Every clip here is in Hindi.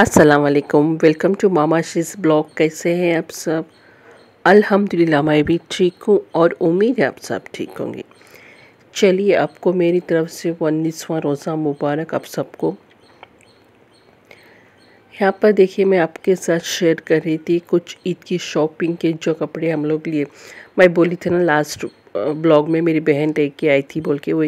असलकुम welcome to mama she's blog कैसे हैं आप सब अल्हम्दुलिल्लाह मैं भी ठीक हूँ और उम्मीद है आप सब ठीक होंगे चलिए आपको मेरी तरफ से उन्नीसवां रोज़ा मुबारक आप सबको यहाँ पर देखिए मैं आपके साथ शेयर कर रही थी कुछ ईद की शॉपिंग के जो कपड़े हम लोग लिए मैं बोली थी ना लास्ट ब्लॉग में मेरी बहन लेके आई थी बोल के वो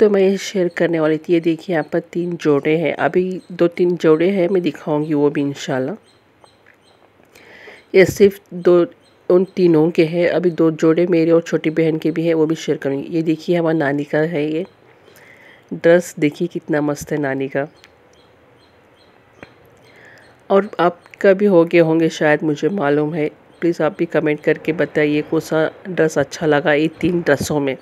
तो मैं शेयर करने वाली थी ये देखिए यहाँ पर तीन जोड़े हैं अभी दो तीन जोड़े हैं मैं दिखाऊंगी वो भी इन ये सिर्फ दो उन तीनों के हैं अभी दो जोड़े मेरे और छोटी बहन के भी हैं वो भी शेयर करूँगी ये देखिए हमारा नानी का है ये ड्रेस देखिए कितना मस्त है नानी का और आपका भी हो गए होंगे शायद मुझे मालूम है प्लीज़ आप भी कमेंट करके बताइए कौन सा ड्रेस अच्छा लगा ये तीन ड्रेसों में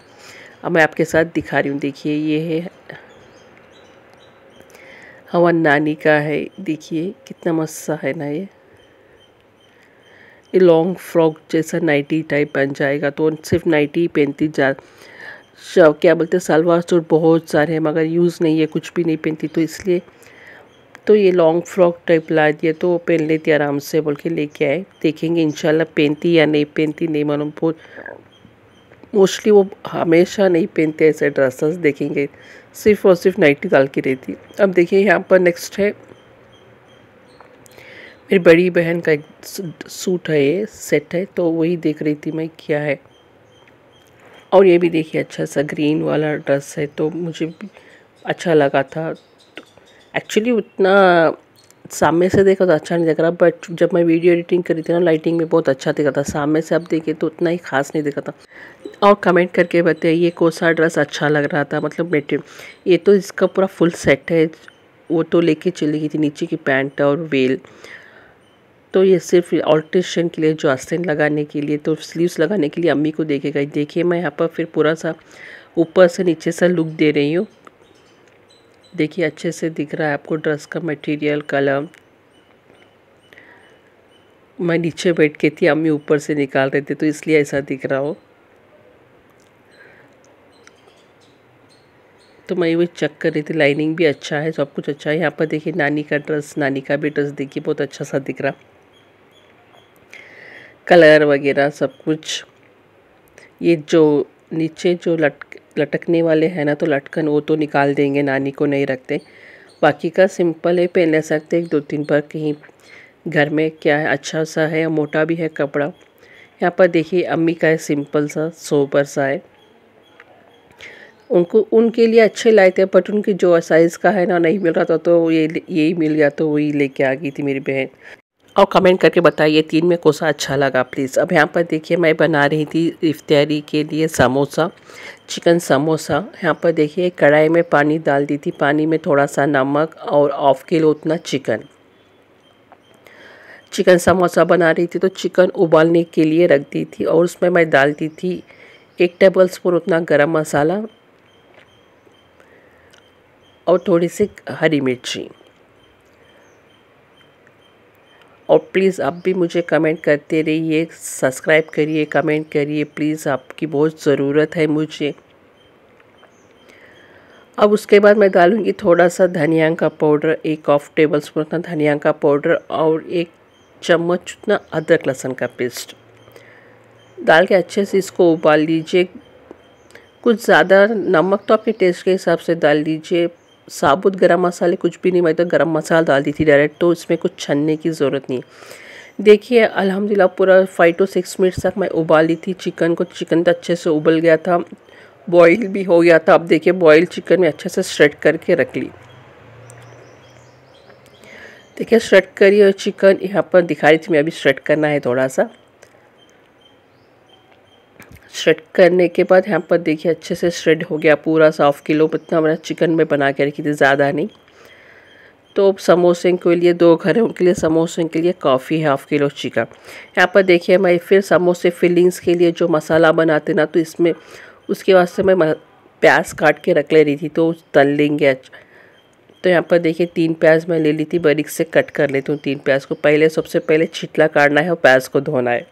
अब मैं आपके साथ दिखा रही हूँ देखिए ये है हवन नानी का है देखिए कितना मस्त सा है ना ये ये लॉन्ग फ्रॉक जैसा नाइटी टाइप बन जाएगा तो सिर्फ नाइटी ही पहनती जा क्या बोलते हैं सलवार सूट बहुत सारे हैं मगर यूज़ नहीं है कुछ भी नहीं पहनती तो इसलिए तो ये लॉन्ग फ्रॉक टाइप ला दिया तो पहन लेती आराम से बोल के लेके आए देखेंगे इंशाल्लाह पहनती या नहीं पहनती नहीं मालूम बहुत मोस्टली वो हमेशा नहीं पहनते ऐसे ड्रेसेस देखेंगे सिर्फ और सिर्फ नाइटी डाल की रहती अब देखिए यहाँ पर नेक्स्ट है मेरी बड़ी बहन का एक सूट है ये सेट है तो वही देख रही थी मैं क्या है और ये भी देखिए अच्छा सा ग्रीन वाला ड्रेस है तो मुझे अच्छा लगा था एक्चुअली तो उतना सामने से देखो तो अच्छा नहीं दिख रहा बट जब मैं वीडियो एडिटिंग करी थी ना लाइटिंग में बहुत अच्छा दिखा था सामने से आप देखे तो उतना ही खास नहीं दिखा था और कमेंट करके बताइए ये कौन सा ड्रेस अच्छा लग रहा था मतलब मेटेरियल ये तो इसका पूरा फुल सेट है वो तो लेके चली गई थी नीचे की पैंट और वेल तो ये सिर्फ ऑल्ट्रेशन के लिए जो आस्तीन लगाने के लिए तो स्लीव्स लगाने के लिए अम्मी को देखेगा देखिए मैं यहाँ पर फिर पूरा सा ऊपर से नीचे सा लुक दे रही हूँ देखिए अच्छे से दिख रहा है आपको ड्रेस का मटेरियल कलर मैं नीचे बैठ के थी अम्मी ऊपर से निकाल रहे थे तो इसलिए ऐसा दिख रहा हो तो मैं ये चेक कर रही थी लाइनिंग भी अच्छा है सब कुछ अच्छा है यहाँ पर देखिए नानी का ड्रेस नानी का भी ड्रेस देखिए बहुत अच्छा सा दिख रहा कलर वगैरह सब कुछ ये जो नीचे जो लट लटकने वाले हैं ना तो लटकन वो तो निकाल देंगे नानी को नहीं रखते बाकी का सिंपल है पहन ले सकते एक दो तीन बार कहीं घर में क्या है अच्छा सा है या मोटा भी है कपड़ा यहाँ पर देखिए अम्मी का है सिंपल सा सोबर सा है उनको उनके लिए अच्छे लाए थे बट उनके जो साइज़ का है ना नहीं मिल रहा था तो ये यही मिल गया तो वही लेके आ गई थी मेरी बहन और कमेंट करके बताइए तीन में कौन सा अच्छा लगा प्लीज़ अब यहाँ पर देखिए मैं बना रही थी इफ्तारी के लिए समोसा चिकन समोसा यहाँ पर देखिए कढ़ाई में पानी डाल दी थी पानी में थोड़ा सा नमक और के किलो उतना चिकन चिकन समोसा बना रही थी तो चिकन उबालने के लिए रख दी थी और उसमें मैं डालती थी एक टेबल स्पून उतना गरम मसाला और थोड़ी सी हरी मिर्ची और प्लीज़ आप भी मुझे कमेंट करते रहिए सब्सक्राइब करिए कमेंट करिए प्लीज़ आपकी बहुत ज़रूरत है मुझे अब उसके बाद मैं डालूँगी थोड़ा सा धनिया का पाउडर एक ऑफ टेबल स्पून उतना धनिया का पाउडर और एक चम्मच उतना अदरक लहसुन का पेस्ट डाल के अच्छे से इसको उबाल लीजिए कुछ ज़्यादा नमक तो आपके टेस्ट के हिसाब से डाल लीजिए साबुत गरम मसाले कुछ भी नहीं मैं तो गरम मसाला डाल दी थी डायरेक्ट तो इसमें कुछ छनने की ज़रूरत नहीं देखिए अल्हम्दुलिल्लाह पूरा फाइव टू सिक्स मिनट्स तक मैं उबाली थी चिकन को चिकन तो अच्छे से उबल गया था बॉईल भी हो गया था अब देखिए बॉयल चिकन में अच्छे से श्रेड करके रख ली देखिए श्रेड करी और चिकन यहाँ पर दिखा रही थी मैं अभी श्रेड करना है थोड़ा सा श्रेड करने के बाद यहाँ पर देखिए अच्छे से श्रेड हो गया पूरा सा किलो इतना मैंने चिकन में बना के रखी थी ज़्यादा नहीं तो समोसे के लिए दो घरों के लिए समोसे के लिए काफ़ी है हाफ़ किलो चिकन यहाँ पर देखिए मैं फिर समोसे फिलिंग्स के लिए जो मसाला बनाते ना तो इसमें उसके वास्ते मैं प्याज काट के रख ले रही थी तो तल लेंगे तो यहाँ पर देखिए तीन प्याज मैं ले ली थी बारीक से कट कर लेती हूँ तीन प्याज को पहले सबसे पहले छिटला काटना है और प्याज को धोना है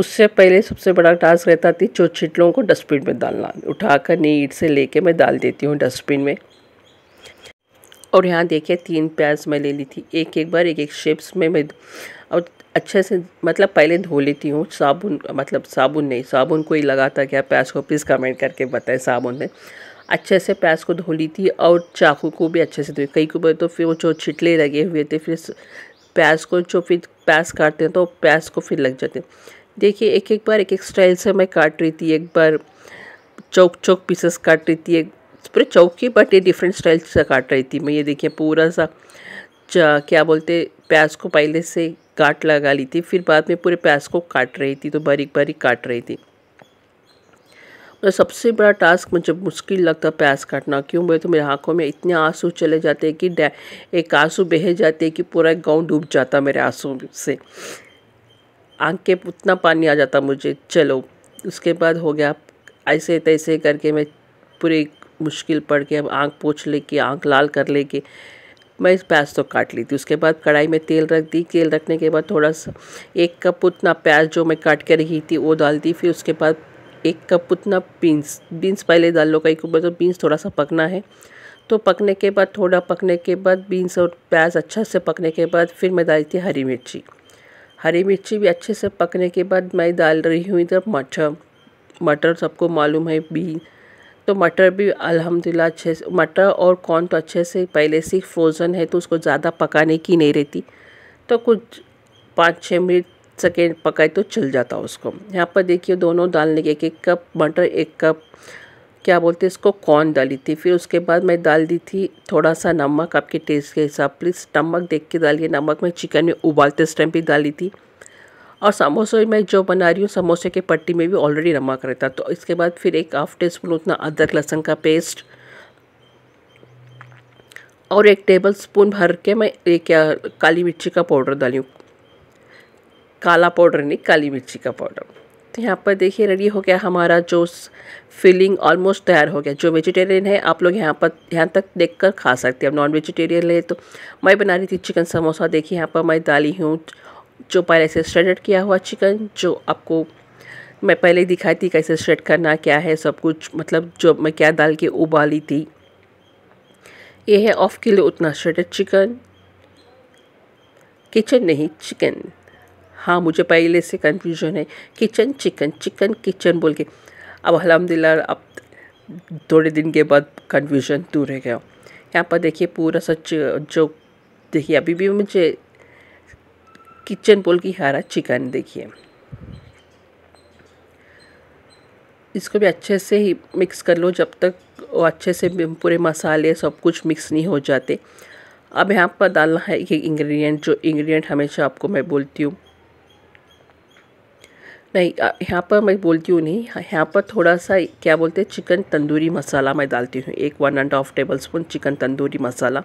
उससे पहले सबसे बड़ा टास्क रहता थी चोट को डस्टबिन में डालना उठाकर नीट से लेके मैं डाल देती हूँ डस्टबिन में और यहाँ देखिए तीन प्याज मैं ले ली थी एक एक बार एक एक शेप्स में मैं और अच्छे से मतलब पहले धो लेती हूँ साबुन मतलब साबुन नहीं साबुन कोई लगाता क्या प्याज को प्लीज़ कमेंट करके बताएं साबुन में अच्छे से प्याज को धो ली थी और चाकू को भी अच्छे से धोई कई कई बार तो फिर वो जो छिटले लगे हुए थे फिर प्याज को जो फिर प्याज काटते हैं तो प्याज को फिर लग जाते हैं देखिए एक एक बार एक एक स्टाइल से मैं काट रही थी एक बार चौक चौक पीसेस काट रही थी एक पूरे चौक की बट ये डिफरेंट स्टाइल से काट रही थी मैं ये देखिए पूरा सा क्या बोलते प्याज को पहले से काट लगा ली थी फिर बाद में पूरे प्याज को काट रही थी तो बारीक बारीक काट रही थी मेरा तो सबसे बड़ा टास्क मुझे मुश्किल लगता प्याज काटना क्यों बोले तो मेरे आँखों में इतने आंसू चले जाते हैं कि एक आंसू बह जाते हैं कि पूरा गाँव डूब जाता मेरे आंसू से आँख के उतना पानी आ जाता मुझे चलो उसके बाद हो गया ऐसे तैसे करके मैं पूरे मुश्किल पड़ के अब आँख पोछ लेके आँख लाल कर लेके मैं प्याज तो काट ली थी उसके बाद कढ़ाई में तेल रख दी तेल रखने के बाद थोड़ा सा एक कप उतना प्याज जो मैं काट के रही थी वो डाल दी फिर उसके बाद एक कप उतना बीन्स बीन्स पहले डाल लो कई ऊपर तो बीन्स थोड़ा सा पकना है तो पकने के बाद थोड़ा पकने के बाद बीन्स और प्याज अच्छा से पकने के बाद फिर मैं डाली थी हरी मिर्ची हरी मिर्ची भी अच्छे से पकने के बाद मैं डाल रही हूँ इधर मटर मटर सबको मालूम है बी तो मटर भी अल्हम्दुलिल्लाह अच्छे से मटर और कॉर्न तो अच्छे से पहले से फ्रोज़न है तो उसको ज़्यादा पकाने की नहीं रहती तो कुछ पाँच छः मिनट सेकेंड पकाए तो चल जाता उसको यहाँ पर देखिए दोनों डालने के एक एक कप मटर एक कप क्या बोलते हैं इसको कॉर्न डाली थी फिर उसके बाद मैं डाल दी थी थोड़ा सा नमक आपके टेस्ट के हिसाब प्लीज़ नमक देख के डालिए नमक मैं चिकन में उबालते टाइम भी डाली थी और समोसे मैं जो बना रही हूँ समोसे के पट्टी में भी ऑलरेडी नमक रहता तो इसके बाद फिर एक हाफ टी स्पून उतना अदरक लहसुन का पेस्ट और एक टेबल स्पून भर के मैं एक काली मिर्ची का पाउडर डाली हूँ काला पाउडर नहीं काली मिर्ची का पाउडर तो यहाँ पर देखिए रेडी हो गया हमारा जो फिलिंग ऑलमोस्ट तैयार हो गया जो वेजिटेरियन है आप लोग यहाँ पर यहाँ तक देख कर खा सकते हैं अब नॉन वेजिटेरियन है तो मैं बना रही थी चिकन समोसा देखिए यहाँ पर मैं डाली हूँ जो पहले से स्ट्रेडेड किया हुआ चिकन जो आपको मैं पहले दिखाई थी कैसे स्ट्रेड करना क्या है सब कुछ मतलब जो मैं क्या डाल के उबाली थी ये है ऑफ किलो उतना स्ट्रेडेड चिकन किचन नहीं चिकन हाँ मुझे पहले से कन्फ्यूजन है किचन चिकन चिकन किचन बोल के अब अलहमदिल्ला अब थोड़े दिन के बाद कन्फ्यूजन दूर रह गया यहाँ पर देखिए पूरा सच जो देखिए अभी भी मुझे किचन बोल की हरा चिकन देखिए इसको भी अच्छे से ही मिक्स कर लो जब तक वो अच्छे से पूरे मसाले सब कुछ मिक्स नहीं हो जाते अब यहाँ पर डालना है एक इंग्रेडिएंट जो इंग्रेडिएंट हमेशा आपको मैं बोलती हूँ नहीं यहाँ पर मैं बोलती हूँ नहीं हाँ, यहाँ पर थोड़ा सा क्या बोलते हैं चिकन तंदूरी मसाला मैं डालती हूँ एक one and half tablespoon chicken tandoori masala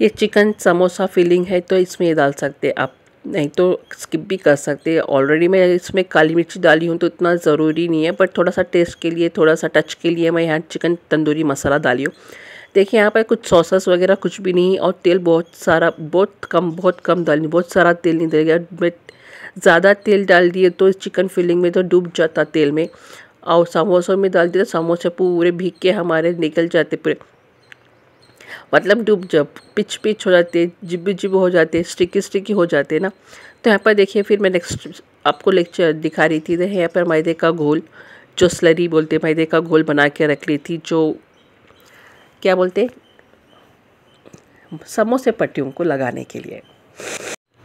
ये चिकन समोसा फीलिंग है तो इसमें ये डाल सकते हैं आप नहीं तो स्किप भी कर सकते हैं ऑलरेडी मैं इसमें काली मिर्ची डाली हूँ तो इतना ज़रूरी नहीं है बट थोड़ा सा टेस्ट के लिए थोड़ा सा टच के लिए मैं यहाँ चिकन तंदूरी मसाला डाली हूँ देखिए यहाँ पर कुछ सॉसेस वगैरह कुछ भी नहीं और तेल बहुत सारा बहुत कम बहुत कम डालनी बहुत सारा तेल नहीं देगा बट ज़्यादा तेल डाल दिए तो चिकन फिलिंग में तो डूब जाता तेल में और समोसों में डाल दिए तो समोसे पूरे भीग के हमारे निकल जाते पूरे मतलब डूब जब पिच पिच हो जाते जिब जिब हो जाते स्टिकी स्टिकी हो जाते ना तो यहाँ पर देखिए फिर मैं नेक्स्ट आपको लेक्चर दिखा रही थी तो यहाँ पर मैदे का घोल जो स्लरी बोलते मैदे का घोल बना के रख ली थी जो क्या बोलते समोसे पट्टियों को लगाने के लिए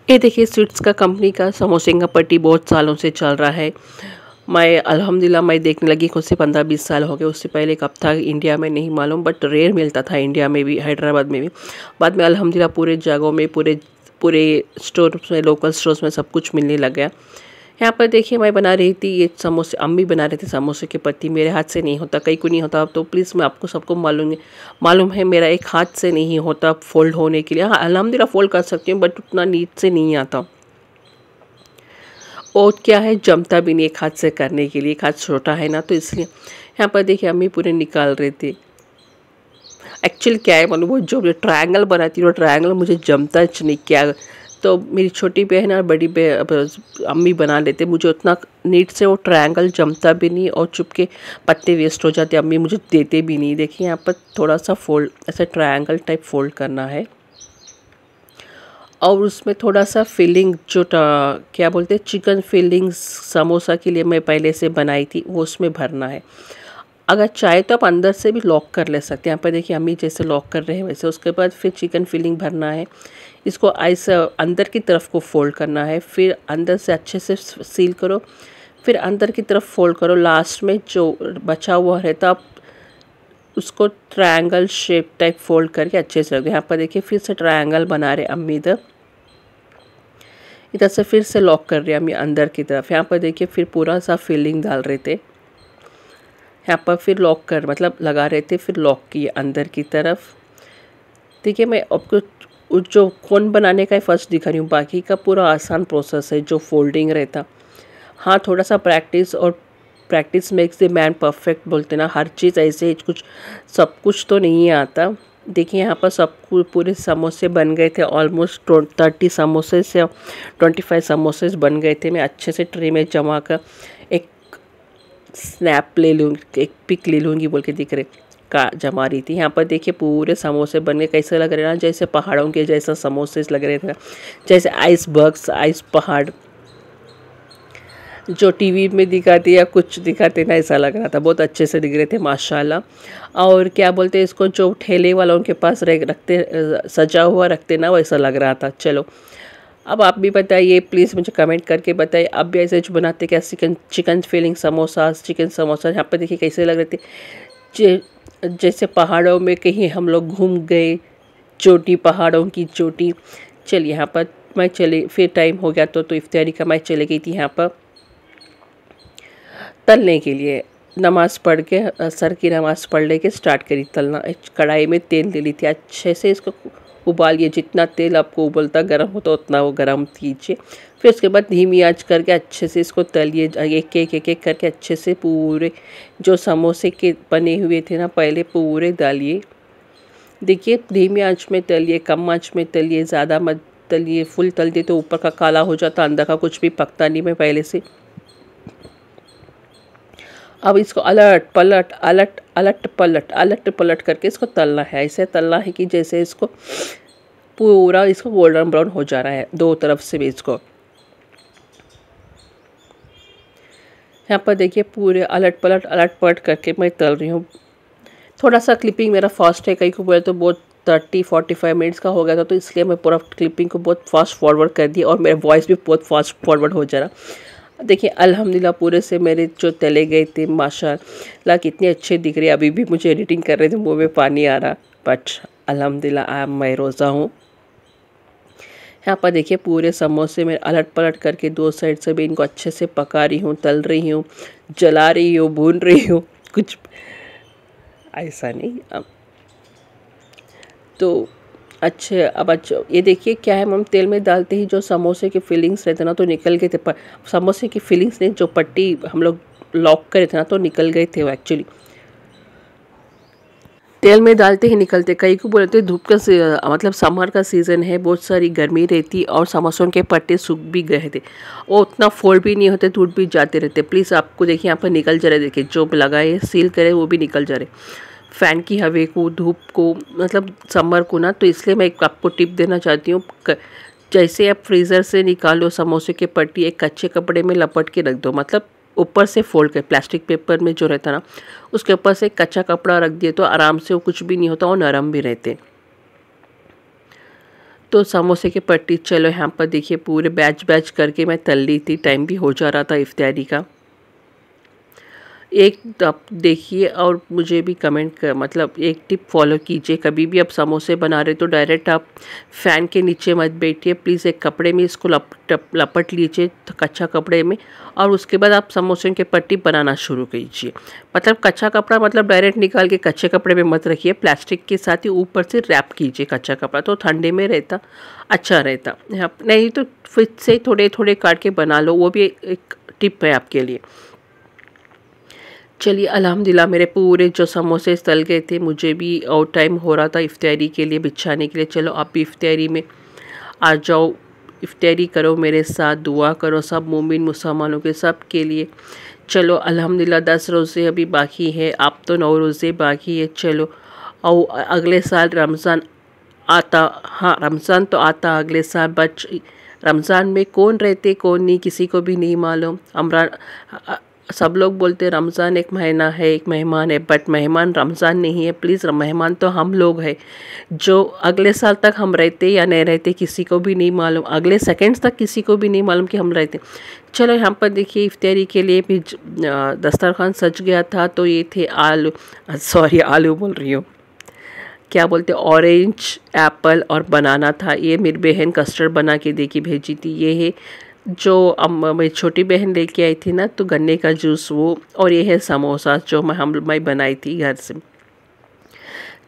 ये देखिए स्वीट्स का कंपनी का समोसे का पट्टी बहुत सालों से चल रहा है मैं अल्हम्दुलिल्लाह मैं देखने लगी खुद से पंद्रह बीस साल हो गए उससे पहले कब था इंडिया में नहीं मालूम बट रेयर मिलता था इंडिया में भी हैदराबाद में भी बाद में अल्हम्दुलिल्लाह पूरे जगहों में पूरे पूरे स्टोर में लोकल स्टोर्स में सब कुछ मिलने लग गया यहाँ पर देखिए मैं बना रही थी ये समोसे अम्मी बना रही थी समोसे के पत्ती मेरे हाथ से नहीं होता कहीं को नहीं होता तो प्लीज़ मैं आपको सबको मालूम मालूम है मेरा एक हाथ से नहीं होता फोल्ड होने के लिए हाँ अलहमदिल्ला फोल्ड कर सकती हूँ बट उतना नीट से नहीं आता और क्या है जमता भी नहीं एक हाथ से करने के लिए एक हाथ छोटा है ना तो इसलिए यहाँ पर देखिए अम्मी पूरे निकाल रहे थे एक्चुअल क्या है मालूम वो जो ट्रायंगल बनाती है वो ट्रायंगल मुझे जमता नहीं क्या तो मेरी छोटी बहन और बड़ी बहन अम्मी बना लेते मुझे उतना नीट से वो ट्रायंगल जमता भी नहीं और चुप के पत्ते वेस्ट हो जाते अम्मी मुझे देते भी नहीं देखिए यहाँ पर थोड़ा सा फोल्ड ऐसा ट्रायंगल टाइप फोल्ड करना है और उसमें थोड़ा सा फिलिंग जो क्या बोलते हैं चिकन फिलिंग्स समोसा के लिए मैं पहले से बनाई थी वो उसमें भरना है अगर चाहे तो आप अंदर से भी लॉक कर ले सकते हैं यहाँ पर देखिए अम्मी जैसे लॉक कर रहे हैं वैसे उसके बाद फिर चिकन फिलिंग भरना है इसको आइस अंदर की तरफ को फोल्ड करना है फिर अंदर से अच्छे से सील करो फिर अंदर की तरफ फोल्ड करो लास्ट में जो बचा हुआ रहता आप उसको ट्रायंगल शेप टाइप फोल्ड करके अच्छे से रख दो यहाँ पर देखिए फिर से ट्रायंगल बना रहे अम्मी इधर इधर से फिर से लॉक कर रहे हैं अम्मी अंदर की तरफ यहाँ पर देखिए फिर पूरा सा फिलिंग डाल रहे थे यहाँ पर फिर लॉक कर मतलब लगा रहे थे फिर लॉक किए अंदर की तरफ देखिए मैं आपको जो कौन बनाने का फर्स्ट दिखा रही हूँ बाकी का पूरा आसान प्रोसेस है जो फोल्डिंग रहता हाँ थोड़ा सा प्रैक्टिस और practice makes the man perfect बोलते ना हर चीज़ ऐसे कुछ सब कुछ तो नहीं आता देखिए यहाँ पर सब कुछ पूरे समोसे बन गए थे ऑलमोस्ट थर्टी समोसेस या ट्वेंटी फाइव समोसेज बन गए थे मैं अच्छे से ट्रे में जमा कर स्नैप ले लूँगी एक पिक ले लूँगी बोल के दिख रहे का जमा रही थी यहाँ पर देखिए पूरे समोसे बन गए कैसे लग रहे ना जैसे पहाड़ों के जैसा समोसे लग रहे थे जैसे आइस बर्ग्स आइस पहाड़ जो टीवी में दिखाते या कुछ दिखाते ना ऐसा लग रहा था बहुत अच्छे से दिख रहे थे माशाल्लाह और क्या बोलते हैं इसको जो ठेले वालों के पास रखते सजा हुआ रखते ना वैसा लग रहा था चलो अब आप भी बताइए प्लीज़ मुझे कमेंट करके बताइए आप भी ऐसे जो बनाते क्या chicken chicken filling samosa chicken samosa यहाँ पर देखिए कैसे लग रहे थे जैसे पहाड़ों में कहीं हम लोग घूम गए चोटी पहाड़ों की चोटी चलिए यहाँ पर मैं चले फिर टाइम हो गया तो तो इफ्तारी का मैं चले गई थी यहाँ पर तलने के लिए नमाज़ पढ़ के सर की नमाज़ पढ़ ले के स्टार्ट करी तलना कढ़ाई में तेल ले ली थी अच्छे से इसको उबालिए जितना तेल आपको उबलता गर्म होता उतना वो गर्म कीजिए फिर उसके बाद धीमी आंच करके अच्छे से इसको तलिए एक एक एक एक करके अच्छे से पूरे जो समोसे के बने हुए थे ना पहले पूरे डालिए देखिए धीमी आंच में तलिए कम आंच में तलिए ज़्यादा मत तलिए फुल तल दिए तो ऊपर का काला हो जाता अंदर का कुछ भी पकता नहीं मैं पहले से अब इसको अलट पलट अलट अलट पलट अलट पलट करके इसको तलना है ऐसे तलना है कि जैसे इसको पूरा इसको गोल्डन ब्राउन हो जा रहा है दो तरफ से भी इसको यहाँ पर देखिए पूरे अलट पलट अलट पलट करके मैं तल रही हूँ थोड़ा सा क्लिपिंग मेरा फास्ट है कहीं को बोले तो बहुत थर्टी फोर्टी फाइव मिनट्स का हो गया था तो इसलिए मैं पूरा क्लिपिंग को बहुत फास्ट फॉरवर्ड कर दिया और मेरा वॉइस भी बहुत फास्ट फॉरवर्ड हो जा रहा देखिए अल्हम्दुलिल्लाह पूरे से मेरे जो तले गए थे माशाल्लाह कितने अच्छे दिख रहे अभी भी मुझे एडिटिंग कर रहे थे मुँह में पानी आ रहा बट अलहमदिल्ला आई मैं रोज़ा हूँ यहाँ पर देखिए पूरे समोसे में अलट पलट करके दो साइड से भी इनको अच्छे से पका रही हूँ तल रही हूँ जला रही हूँ भून रही हूँ कुछ ऐसा नहीं अब तो अच्छे अब अच्छा ये देखिए क्या है मैम तेल में डालते ही जो समोसे की फीलिंग्स रहते ना तो निकल गए थे पर समोसे की फीलिंग्स ने जो पट्टी हम लोग लॉक करे थे ना तो निकल गए थे वो एक्चुअली तेल में डालते ही निकलते कई को बोलते धूप का मतलब समर का सीज़न है बहुत सारी गर्मी रहती और समोसों के पट्टे सूख भी गए थे वो उतना फोल्ड भी नहीं होते टूट भी जाते रहते प्लीज़ आपको देखिए यहाँ पर निकल जा रहे देखिए जो लगाए सील करे वो भी निकल जा रहे फ़ैन की हवे को धूप को मतलब समर को ना तो इसलिए मैं एक आपको टिप देना चाहती हूँ जैसे आप फ्रीज़र से निकालो समोसे के पट्टी एक कच्चे कपड़े में लपट के रख दो मतलब ऊपर से फोल्ड कर प्लास्टिक पेपर में जो रहता ना उसके ऊपर से कच्चा कपड़ा रख दिए तो आराम से वो कुछ भी नहीं होता और नरम भी रहते तो समोसे की पट्टी चलो यहाँ पर देखिए पूरे बैच बैच करके मैं तल ली थी टाइम भी हो जा रहा था इफ्तारी का एक आप देखिए और मुझे भी कमेंट कर मतलब एक टिप फॉलो कीजिए कभी भी आप समोसे बना रहे तो डायरेक्ट आप फ़ैन के नीचे मत बैठिए प्लीज़ एक कपड़े में इसको लप, लपट लीजिए कच्चा कपड़े में और उसके बाद आप समोसे के पट्टी बनाना शुरू कीजिए मतलब कच्चा कपड़ा मतलब डायरेक्ट निकाल के कच्चे कपड़े में मत रखिए प्लास्टिक के साथ ही ऊपर से रैप कीजिए कच्चा कपड़ा तो ठंडे में रहता अच्छा रहता नहीं तो फिर से थोड़े थोड़े काट के बना लो वो भी एक टिप है आपके लिए चलिए अलहमदिल्ला मेरे पूरे जो समोसे तल गए थे मुझे भी और टाइम हो रहा था इफ्तारी के लिए बिछाने के लिए चलो आप भी इफ्तारी में आ जाओ इफ्तारी करो मेरे साथ दुआ करो सब मोमिन मुसलमानों के सब के लिए चलो अलहमदिल्ला दस रोज़े अभी बाकी है आप तो नौ रोज़े बाकी है चलो और अगले साल रमज़ान आता हाँ रमज़ान तो आता अगले साल बच रमज़ान में कौन रहते कौन नहीं किसी को भी नहीं मालूम अमरान सब लोग बोलते रमज़ान एक महीना है एक मेहमान है बट मेहमान रमज़ान नहीं है प्लीज़ मेहमान तो हम लोग हैं जो अगले साल तक हम रहते या नहीं रहते किसी को भी नहीं मालूम अगले सेकेंड्स तक किसी को भी नहीं मालूम कि हम रहते चलो यहाँ पर देखिए इफ्तारी के लिए भी दस्तरखान सज गया था तो ये थे आलू सॉरी आलू बोल रही हूँ क्या बोलते ऑरेंज एप्पल और बनाना था ये मेरी बहन कस्टर्ड बना के दे भेजी थी ये है जो मेरी छोटी बहन लेके आई थी ना तो गन्ने का जूस वो और ये है समोसा जो मैं हम मैं बनाई थी घर से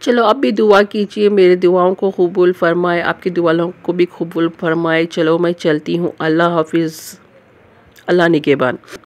चलो आप भी दुआ कीजिए मेरे दुआओं को कबूल फरमाए आपकी दुआओं को भी कबूल फरमाए चलो मैं चलती हूँ अल्लाह हाफिज़ अल्लाह निगेबान